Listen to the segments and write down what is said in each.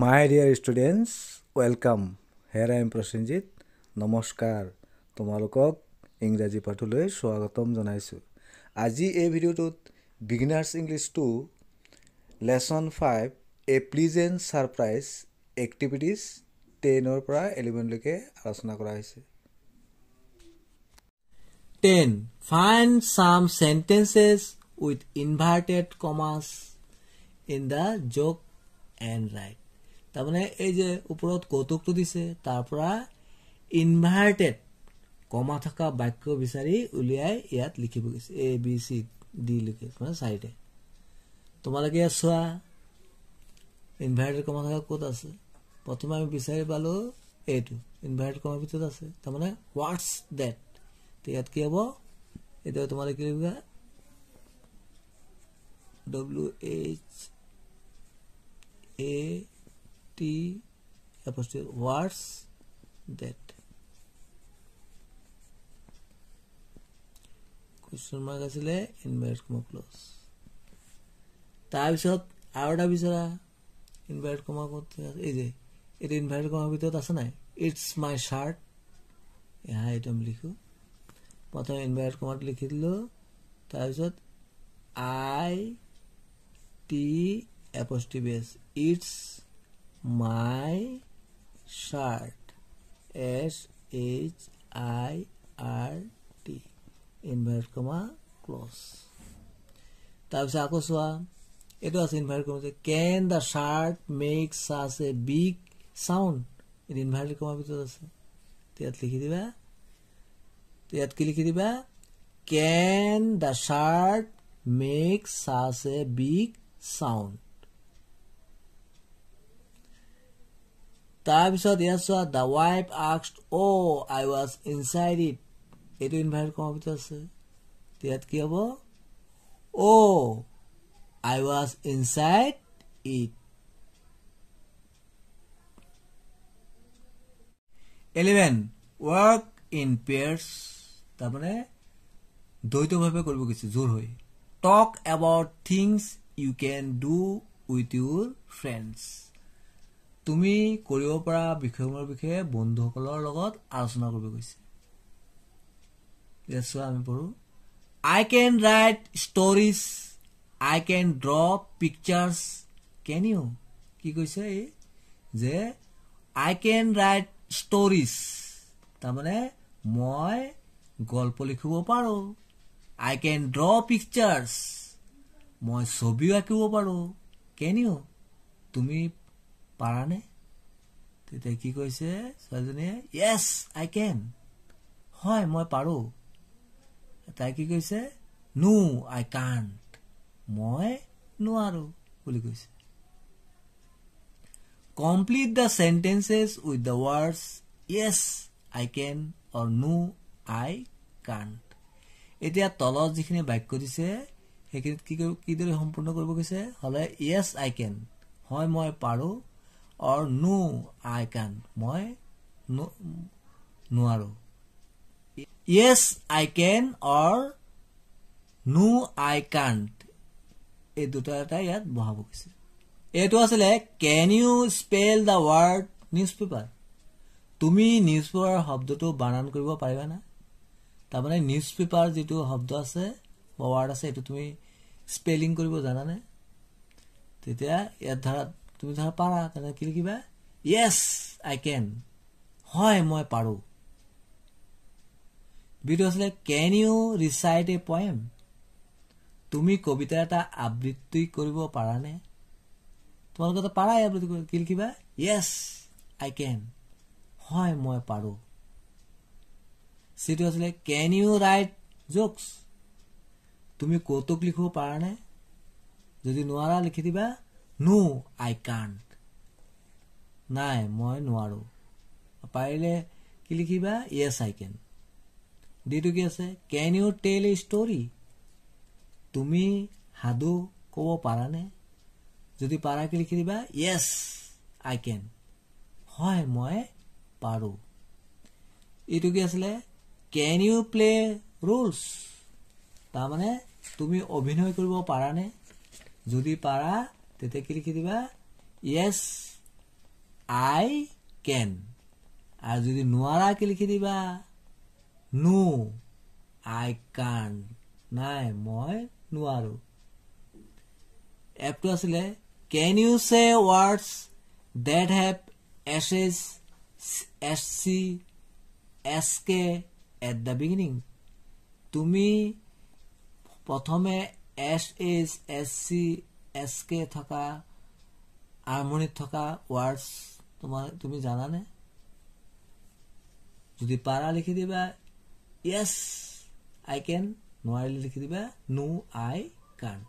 my dear students welcome here I am Prasenjit নমস্কাৰ তোমালোকক ইংৰাজী পাঠলৈ স্বাগতম জনাইছোঁ আজি এই ভিডিঅ'টোত beginners English two lesson five a pleasant surprise activities টেনৰ পৰা ইলেভেনলৈকে আলোচনা কৰা হৈছে then find some sentences with inverted commas in the joke and write তারপরে এই যে ওপৰত কৌতুকটো দিছে তাৰ পৰা ইনভাৰ্টেড কমা থকা বাক্য বিচাৰি উলিয়াই ইয়াত লিখিব গৈছে এ বি চি ডি লিখে মানে চাৰিটে তোমালোকে ইয়াত চোৱা ইনভাৰ্টেড কমা থকা ক'ত আছে প্ৰথমে আমি বিচাৰি পালোঁ এইটো ইনভাৰ্টেড কমার ভিতৰত আছে তাৰমানে হোয়াটস ডেট ইয়াত কি হ'ব এতিয়া তোমালোকে কি লিখিবা W H A t apostrophe worse that question mark asile invert comma close tar bisot aroda bisara invert comma korte ei je eta invert comma bitot ache na it's my shirt eha item likhu prothom invert comma likhi dilo tar bisot i t apostrophe s it's my shirt s h i r t invert comma close তাৰপিছত আকৌ চোৱা এইটো আছে invert comma can the short make such a big sound এইটো invert কমাৰ ভিতৰত আছে ইয়াত লিখি দিবা ইয়াত কি লিখি দিবা can the short make such a big sound তাৰপিছত ইয়াত চোৱা the wife asks oh' I was inside it এইটো ইনভাইট কৰাৰ পিছত আছে ইয়াত কি হ'ব oh' I was inside it eleven work in pairs তাৰমানে দ্বৈতভাৱে কৰিব গৈছে জোৰ হৈ talk about things you can do with your friends তুমি কৰিব পৰা বিষয়সমূহৰ বিষয়ে বন্ধুসকলৰ লগত আলোচনা কৰিব গৈছে আমি পঢ়ো I can write stories I can draw pictures can you কি কৈছে এই যে আই কেন ৰাইট ষ্টৰিজ তাৰমানে মই গল্প লিখিব পাৰোঁ আই কেন ড্ৰ পিকচাৰ্ছ মই ছবিও আঁকিব পাৰোঁ কেন ইউ তুমি পাৰানে তেতিয়া কি কৈছে ছোৱালীজনীয়ে য়েছ আই কেন হয় মই পাৰোঁ তাই কি কৈছে নো আই কান মই নোৱাৰো বুলি কৈছে complete the sentences with the words yes I can or no I can't এতিয়া তলত যিখিনি বাক্য দিছে সেইখিনিত কি কিদৰে সম্পূৰ্ণ কৰিব গৈছে হ'লে য়েছ আই কেন হয় মই পাৰোঁ অৰ নো আই কেন মই নোৱাৰো yes I can or no I can't এই দুটা এটা ইয়াত বহাব গৈছে এইটো আছিলে can you spell the word newspaper তুমি নিউজ পেপাৰ শব্দটো বানান কৰিব পাৰিবা নাই তাৰমানে নিউজ পেপাৰ যিটো শব্দ আছে ৱৰ্ড আছে এইটো তুমি স্পেলিং কৰিব জানানে তেতিয়া ইয়াৰ ধাৰাত তুমি ধৰা পাৰা তেনেকৈ কিলি কিবা য়েছ আই কেন হয় মই পাৰোঁ বিটো আছিলে can you recite a poem তুমি কবিতা এটা আবৃত্তি কৰিব পাৰানে তোমালোকেতো পাৰাই আবৃত্তি কৰিব কিলি কিবা য়েছ আই কেন হয় মই পাৰোঁ চিটো আছিলে কেন ইউ ৰাইট জোকছ তুমি কৌতুক লিখিব পাৰানে যদি নোৱাৰা লিখি দিবা নো আই কাণ্ট নাই মই নোৱাৰো পাৰিলে কি লিখিবা ইয়েছ আই কেন ডিটো কি আছে কেন ইউ টেল এ ষ্টৰি তুমি সাধু ক'ব পাৰানে যদি পাৰা কি লিখি দিবা য়েছ আই কেন হয় মই পাৰোঁ এইটো কি আছিলে কেন ইউ প্লে ৰুলছ তাৰমানে তুমি অভিনয় কৰিব পাৰানে যদি পাৰা তেতিয়া কি লিখি দিবা ইয়েছ আই কেন আৰু যদি নোৱাৰা কি লিখি দিবা নো আই কান নাই মই নোৱাৰো এপটো আছিলে can you say words that have S S S C S K at the beginning তুমি প্ৰথমে S H S C S K থকা আৰ্মনিত থকা ৱাৰ্ডছ তোমাৰ তুমি জানানে যদি পাৰা লিখি দিবা য়েছ আই কেন নোৱাৰিলে লিখি দিবা নো আই কাণ্ট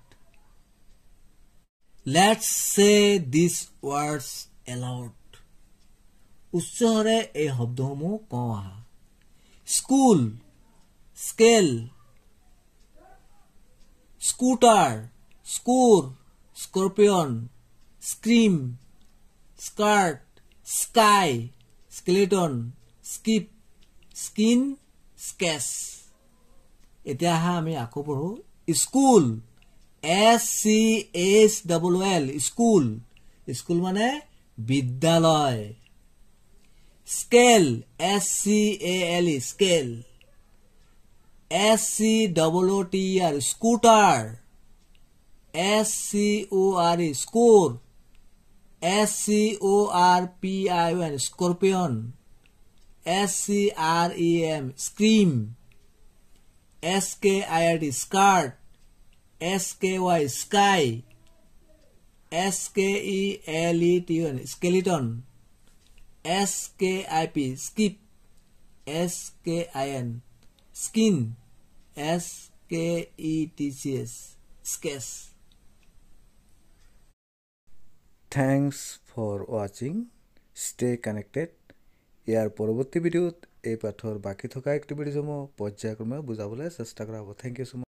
লেটছ চে দিছ ৱাৰ্ডছ এলাউড উচ্চৰে এই শব্দসমূহ কওঁ আহা school scale scooter screw scorpion scream skirt sky skeleton skip skin sketch এতিয়া আহা আমি আকৌ পঢ়ো school S C H W L school school মানে বিদ্যালয় scale S C A L scale S C W T R scooter S C O R E score S C O R P I O N scorpion S C R E M scream S K I R D skirt S K Y sky S K E L E T O N skeleton S K I P skip S K I N skin S K E T C S sketch thanks for watching stay connected ইয়ার পরবর্তী ভিডিওত এই পাঠর বাকি থাকা একটিভিটিসমূহ পর্যায়ক্রমে বুঝাবলে চেষ্টা করা হব থ্যাংক ইউ সো মাছ